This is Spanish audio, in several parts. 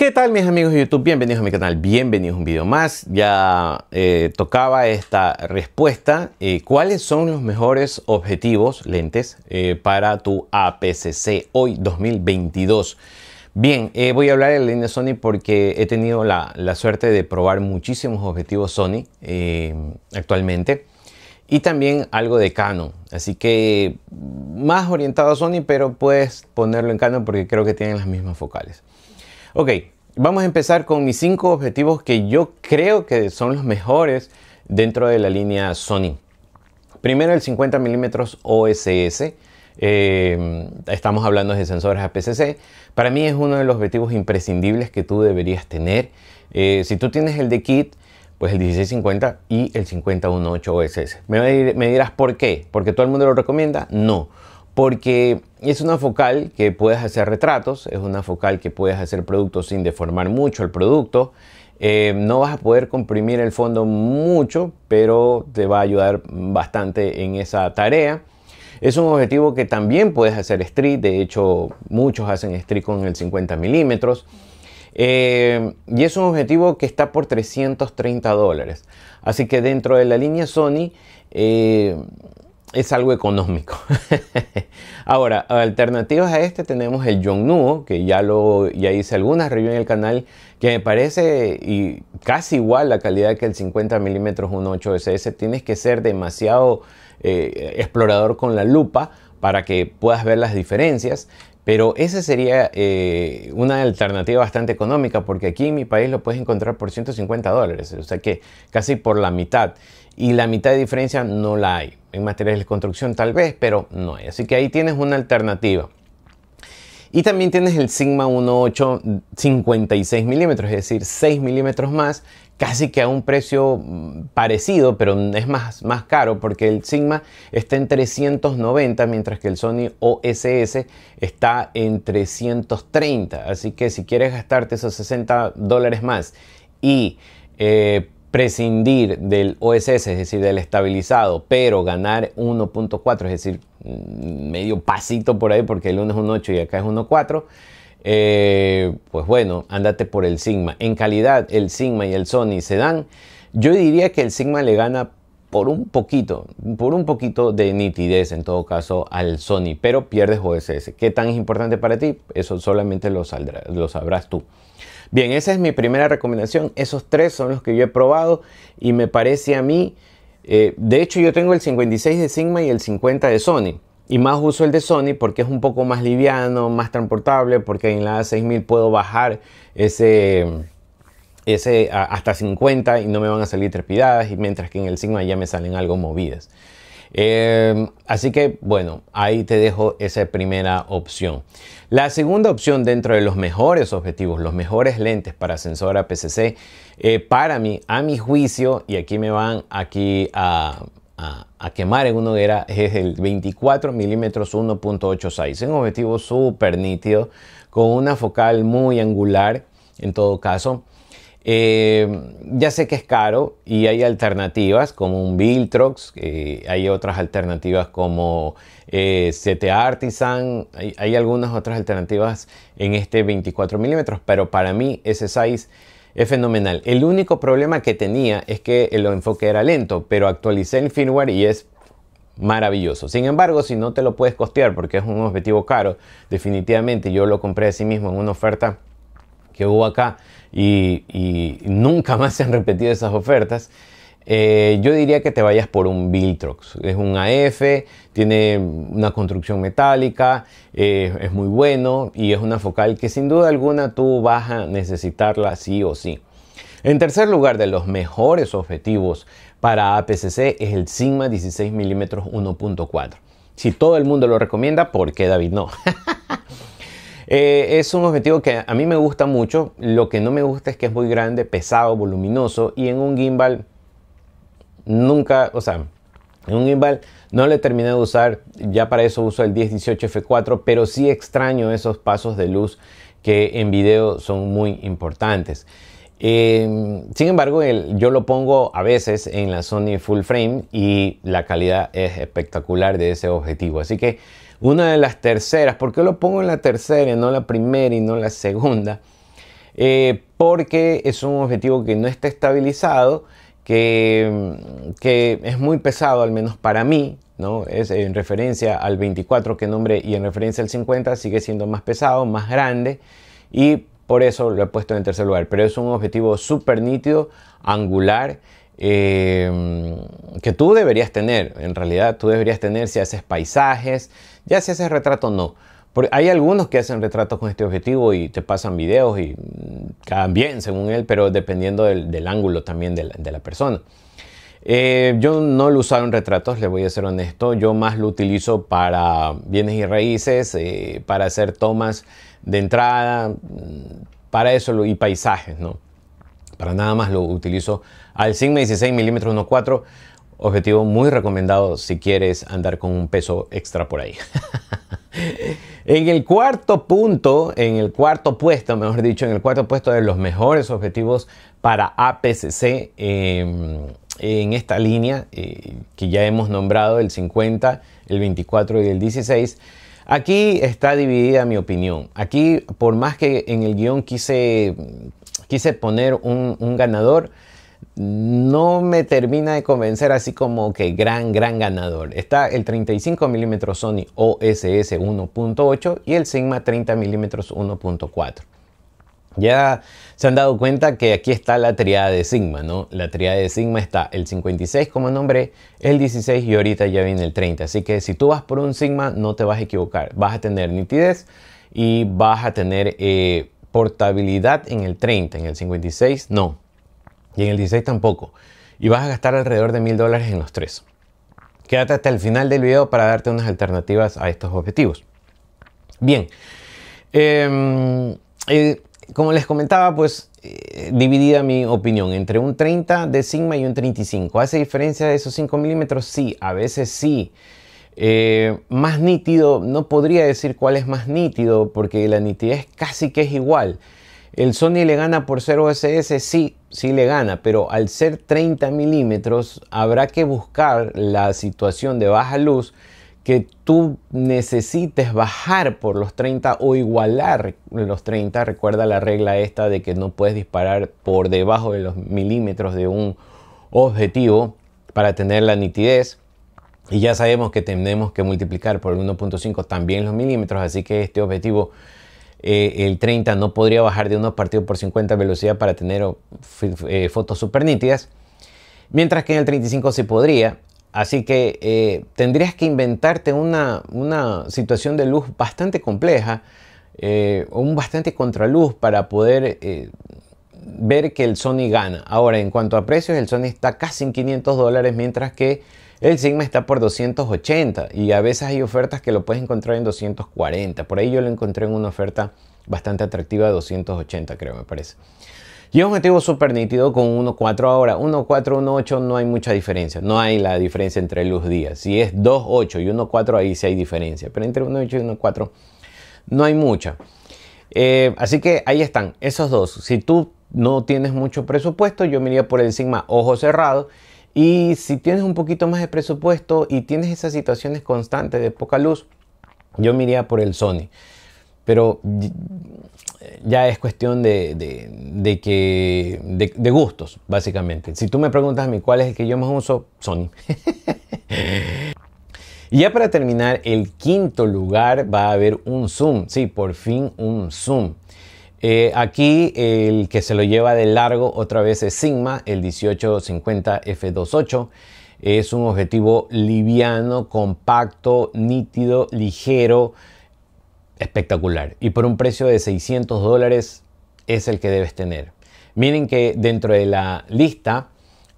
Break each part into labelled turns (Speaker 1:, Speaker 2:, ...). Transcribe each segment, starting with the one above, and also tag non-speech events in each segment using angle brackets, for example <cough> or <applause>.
Speaker 1: ¿Qué tal mis amigos de YouTube? Bienvenidos a mi canal, bienvenidos a un video más. Ya eh, tocaba esta respuesta. Eh, ¿Cuáles son los mejores objetivos, lentes, eh, para tu APCC hoy 2022? Bien, voy a hablar de la línea Sony porque he tenido la, la suerte de probar muchísimos objetivos Sony actualmente y también algo de Canon. Así que más orientado a Sony, pero puedes ponerlo en Canon porque creo que tienen las mismas focales. Ok, vamos a empezar con mis cinco objetivos que yo creo que son los mejores dentro de la línea Sony. Primero el 50 mm OSS. estamos hablando de sensores APCC. Para mí es uno de los objetivos imprescindibles que tú deberías tener. Eh, si tú tienes el de kit, pues el 1650 y el 51.8 OSS. Me, dirás por qué, porque todo el mundo lo recomienda. No, porque es una focal que puedes hacer retratos, es una focal que puedes hacer productos sin deformar mucho el producto. Eh, no vas a poder comprimir el fondo mucho, pero te va a ayudar bastante en esa tarea. Es un objetivo que también puedes hacer street, de hecho muchos hacen street con el 50 milímetros. Eh, y es un objetivo que está por 330 dólares. Así que dentro de la línea Sony, eh, es algo económico. <laughs> Ahora, alternativas a este tenemos el Yongnuo, que ya lo ya hice algunas reviews en el canal, que me parece y casi igual la calidad que el 50 mm 1.8 SS. Tienes que ser demasiado eh, explorador con la lupa para que puedas ver las diferencias. Pero esa sería eh, una alternativa bastante económica porque aquí en mi país lo puedes encontrar por 150 dólares, o sea que casi por la mitad. Y la mitad de diferencia no la hay en materiales de construcción tal vez, pero no hay. Así que ahí tienes una alternativa. Y también tienes el Sigma 1.8 56 milímetros, es decir, 6 milímetros más, casi que a un precio mm, parecido, pero es más, más caro porque el Sigma está en 390, mientras que el Sony OSS está en 330. Así que si quieres gastarte esos 60 dólares más y eh, prescindir del OSS, es decir, del estabilizado, pero ganar 1.4, es decir, mm, medio pasito por ahí, porque el 1 es 1.8 y acá es 1.4, eh, pues bueno, andate por el Sigma. En calidad, el Sigma y el Sony se dan. Yo diría que el Sigma le gana por un poquito, por un poquito de nitidez en todo caso al Sony, pero pierdes OSS. ¿Qué tan es importante para ti? Eso solamente lo, lo sabrás tú. Bien, esa es mi primera recomendación. Esos tres son los que yo he probado y me parece a mí, eh, de hecho yo tengo el 56 de Sigma y el 50 de Sony. Y más uso el de Sony porque es un poco más liviano, más transportable, porque en la A6000 puedo bajar ese ese hasta 50 y no me van a salir trepidadas, y mientras que en el sigma ya me salen algo movidas. Eh, así que bueno, ahí te dejo esa primera opción. La segunda opción dentro de los mejores objetivos, los mejores lentes para sensor PCC, eh, para mí, a mi juicio, y aquí me van aquí a, a quemar en una hoguera, es el 24 mm 1.86. Un objetivo súper nítido, con una focal muy angular en todo caso. Eh, ya sé que es caro y hay alternativas como un Viltrox, hay otras alternativas como eh, CT Artisan, hay, algunas otras alternativas en este 24 milímetros, pero para mí ese size es fenomenal. El único problema que tenía es que el enfoque era lento, pero actualicé el firmware y es maravilloso. Sin embargo, si no te lo puedes costear porque es un objetivo caro, definitivamente yo lo compré a sí mismo en una oferta que hubo acá y, nunca <laughs> más se han repetido esas ofertas, eh, yo diría que te vayas por un Viltrox. Es un AF, tiene una construcción metálica, eh, es muy bueno y es una focal que sin duda alguna tú vas a necesitarla sí o sí. En tercer lugar, de los mejores objetivos para APCC es el Sigma 16 mm 1.4. Si todo el mundo lo recomienda, ¿por qué David no? <laughs> Eh, es un objetivo que a mí me gusta mucho. Lo que no me gusta es que es muy grande, pesado, voluminoso. Y en un gimbal nunca, o sea, en un gimbal no le terminé de usar. Ya para eso uso el 1018 F4, pero sí extraño esos pasos de luz que en video son muy importantes. Eh, sin embargo, yo lo pongo a veces en la Sony Full Frame y la calidad es espectacular de ese objetivo. Así que una de las terceras. ¿Por qué lo pongo en la tercera y no la primera y no la segunda? Eh, porque es un objetivo que no está estabilizado, que, es muy pesado, al menos para mí, ¿no? Es en referencia al 24 que nombre y en referencia al 50 sigue siendo más pesado, más grande y por eso lo he puesto en tercer lugar. Pero es un objetivo súper nítido, angular Em, que tú deberías tener. En realidad, tú deberías tener si haces paisajes, ya si haces retrato, no. hay algunos que hacen retratos con este objetivo y te pasan videos y quedan mm, bien, según él, pero dependiendo del, ángulo también de la, persona. Eh, yo no lo usaba en retratos, le voy a ser honesto. Yo más lo utilizo para bienes y raíces, eh, para hacer tomas de entrada, mm, para eso y paisajes, ¿no? para nada más lo utilizo al Sigma 16 mm 1.4, objetivo muy recomendado si quieres andar con un peso extra por ahí. <laughs> en el cuarto punto, en el cuarto puesto, mejor dicho, en el cuarto puesto de los mejores objetivos para APCC em, en esta línea eh, que ya hemos nombrado, el 50, el 24 y el 16. Aquí está dividida mi opinión. Aquí, por más que en el guión quise quise poner un, ganador no me termina de convencer así como que gran, gran ganador. Está el 35 mm Sony OSS 1.8 y el Sigma 30 mm 1.4. Ya se han dado cuenta que aquí está la triada de Sigma, ¿no? La triada de Sigma está el 56 como nombre el 16 y ahorita ya viene el 30. Así que si tú vas por un Sigma no te vas a equivocar, vas a tener nitidez y vas a tener... Eh, portabilidad en el 30, en el 56 no, y en el 16 tampoco. Y vas a gastar alrededor de mil dólares en los tres. Quédate hasta el final del video para darte unas alternativas a estos objetivos. Bien, em, eh, como les comentaba, pues eh, dividida mi opinión entre un 30 de sigma y un 35. ¿Hace diferencia de esos 5 milímetros? Sí, a veces sí. Eh, más nítido, no podría decir cuál es más nítido, porque la nitidez casi que es igual. El Sony le gana por 0SS, sí, sí le gana, pero al ser 30 milímetros habrá que buscar la situación de baja luz que tú necesites bajar por los 30 o igualar los 30. Recuerda la regla esta de que no puedes disparar por debajo de los milímetros de un objetivo para tener la nitidez. Y ya sabemos que tenemos que multiplicar por 1.5 también los milímetros, así que este objetivo, eh, el 30, no podría bajar de unos partidos por 50 velocidad para tener oh, eh, fotos súper nítidas, mientras que en el 35 sí podría. Así que eh, tendrías que inventarte una, una, situación de luz bastante compleja, o un bastante contraluz para poder ver que el Sony gana. Ahora, en cuanto a precios, el Sony está casi en 500 dólares, mientras que el Sigma está por 280 y a veces hay ofertas que lo puedes encontrar en 240. Por ahí yo lo encontré en una oferta bastante atractiva de 280, creo, me parece. Y objetivo súper nítido con 1.4 ahora. 1.4, 1.8 no hay mucha diferencia. No hay la diferencia entre los días. Si es 2.8 y 1.4 ahí sí hay diferencia. Pero entre 1.8 y 1.4 no hay mucha. Eh, así que ahí están, esos dos. Si tú no tienes mucho presupuesto, yo me iría por el Sigma ojo cerrado. Y si tienes un poquito más de presupuesto y tienes esas situaciones constantes de poca luz, yo miraría por el Sony. Pero ya es cuestión de, que, de, de, gustos, básicamente. Si tú me preguntas a mí cuál es el que yo más uso, Sony. <laughs> y ya para terminar, el quinto lugar va a haber un Zoom. Sí, por fin un Zoom. Eh, aquí el que se lo lleva de largo otra vez es Sigma, el 1850 F28. Es un objetivo liviano, compacto, nítido, ligero, espectacular. Y por un precio de 600 dólares es el que debes tener. Miren que dentro de la lista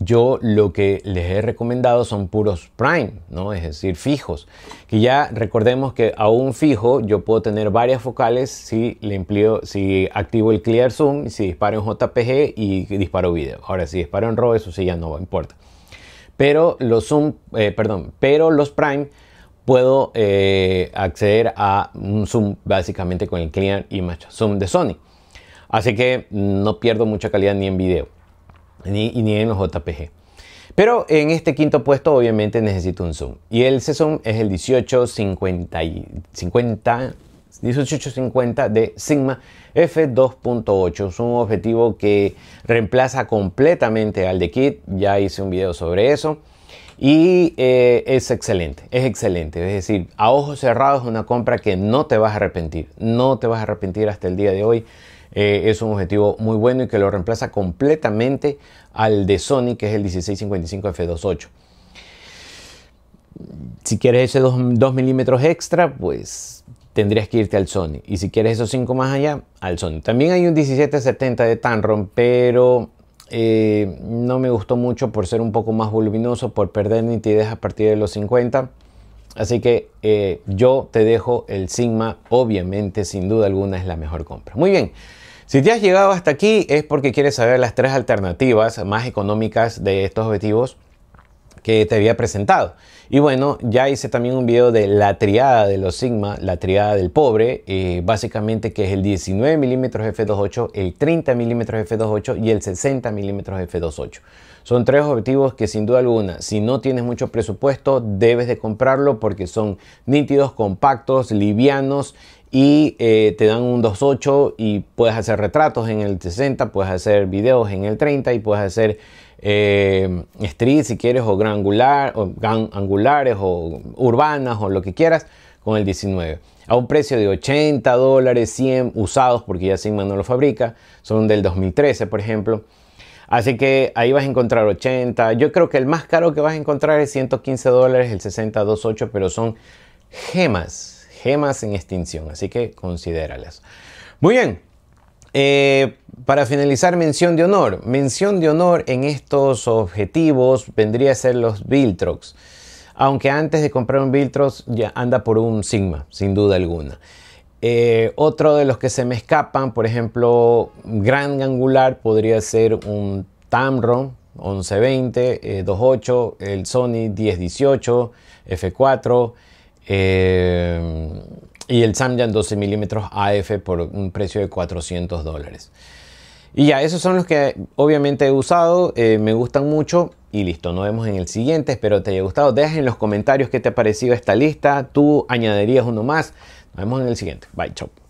Speaker 1: yo lo que les he recomendado son puros prime, ¿no? es decir, fijos. Que ya recordemos que a un fijo yo puedo tener varias focales si, le si activo el clear zoom, si disparo en JPG y disparo video. Ahora, si disparo en RAW, eso sí ya no importa. Pero los zoom, eh, perdón, pero los prime puedo eh, acceder a un zoom básicamente con el clear image zoom de Sony. Así que no pierdo mucha calidad ni en video ni, ni en los JPG. Pero en este quinto puesto obviamente necesito un zoom. Y el zoom es el 1850, 50, 1850 de Sigma F2.8. Es un objetivo que reemplaza completamente al de Kit. Ya hice un video sobre eso. Y eh, es excelente, es excelente. Es decir, a ojos cerrados es una compra que no te vas a arrepentir. No te vas a arrepentir hasta el día de hoy. Eh, es un objetivo muy bueno y que lo reemplaza completamente al de Sony, que es el 1655F28. Si quieres ese 2, milímetros extra, pues tendrías que irte al Sony. Y si quieres esos 5 más allá, al Sony. También hay un 1770 de Tanron, pero eh, no me gustó mucho por ser un poco más voluminoso, por perder nitidez a partir de los 50. Así que eh, yo te dejo el Sigma, obviamente, sin duda alguna es la mejor compra. Muy bien, si te has llegado hasta aquí es porque quieres saber las tres alternativas más económicas de estos objetivos que te había presentado. Y bueno, ya hice también un video de la triada de los Sigma, la triada del pobre, eh, básicamente que es el 19 mm f2.8, el 30 mm f2.8 y el 60 mm f2.8. Son tres objetivos que sin duda alguna, si no tienes mucho presupuesto, debes de comprarlo porque son nítidos, compactos, livianos y eh, te dan un 2.8 y puedes hacer retratos en el 60, puedes hacer videos en el 30 y puedes hacer eh, street si quieres o, gran angular, o gran angulares o urbanas o lo que quieras con el 19 a un precio de 80 dólares 100 usados porque ya Sigma no lo fabrica son del 2013 por ejemplo así que ahí vas a encontrar 80 yo creo que el más caro que vas a encontrar es 115 dólares el 6028 pero son gemas gemas en extinción así que considéralas muy bien eh, para finalizar, mención de honor. Mención de honor en estos objetivos vendría a ser los Viltrox. Aunque antes de comprar un Viltrox ya anda por un Sigma, sin duda alguna. Eh, otro de los que se me escapan, por ejemplo, gran angular podría ser un Tamron 1120, eh, 28, el Sony 1018, F4 eh, y el Samyang 12 mm AF por un precio de 400 dólares. Y ya, esos son los que obviamente he usado, eh, me gustan mucho. Y listo, nos vemos en el siguiente, espero te haya gustado. Deja en los comentarios qué te ha parecido esta lista, tú añadirías uno más. Nos vemos en el siguiente, bye, chao.